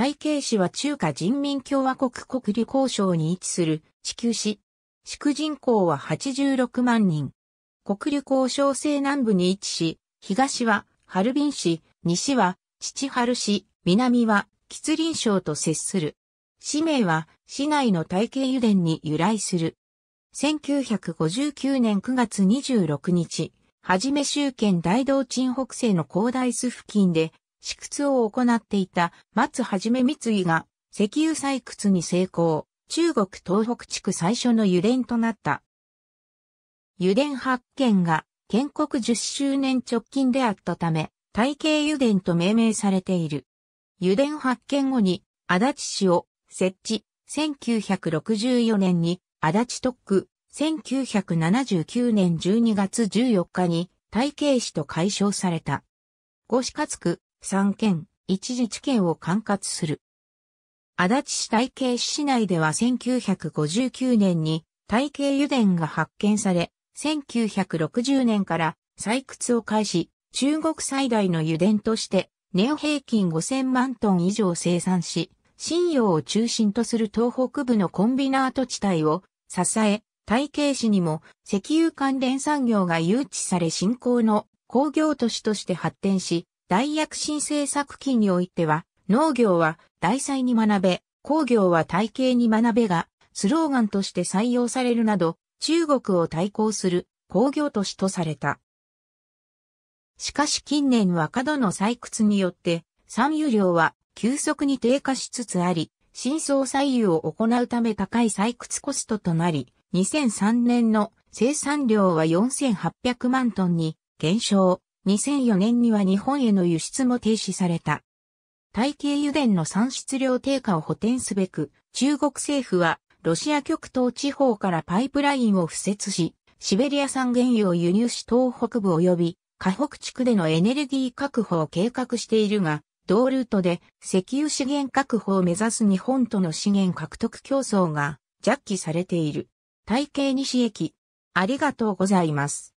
台形市は中華人民共和国国立交省に位置する地球市。市区人口は86万人。国立交省西南部に位置し、東はハルビン市、西は七春市、南は吉林省と接する。市名は市内の体系油田に由来する。1959年9月26日、はじめ集権大道鎮北西の広大巣付近で試掘を行っていた松はじめ三井が石油採掘に成功、中国東北地区最初の油田となった。油田発見が建国10周年直近であったため、体系油田と命名されている。油田発見後に足立市を設置、1964年に足立特区、1979年12月14日に体系市と解消された。五市活区、三県、一自治県を管轄する。足立市大慶市内では1959年に大慶油田が発見され、1960年から採掘を開始、中国最大の油田として年平均5000万トン以上生産し、信用を中心とする東北部のコンビナート地帯を支え、大慶市にも石油関連産業が誘致され振興の工業都市として発展し、大躍進政策期においては、農業は大祭に学べ、工業は体系に学べが、スローガンとして採用されるなど、中国を対抗する工業都市とされた。しかし近年は過度の採掘によって、産油量は急速に低下しつつあり、深層採油を行うため高い採掘コストとなり、2003年の生産量は4800万トンに減少。2004年には日本への輸出も停止された。体系油田の産出量低下を補填すべく、中国政府はロシア極東地方からパイプラインを敷設し、シベリア産原油を輸入し東北部及び河北地区でのエネルギー確保を計画しているが、同ルートで石油資源確保を目指す日本との資源獲得競争が弱気されている。体系西駅。ありがとうございます。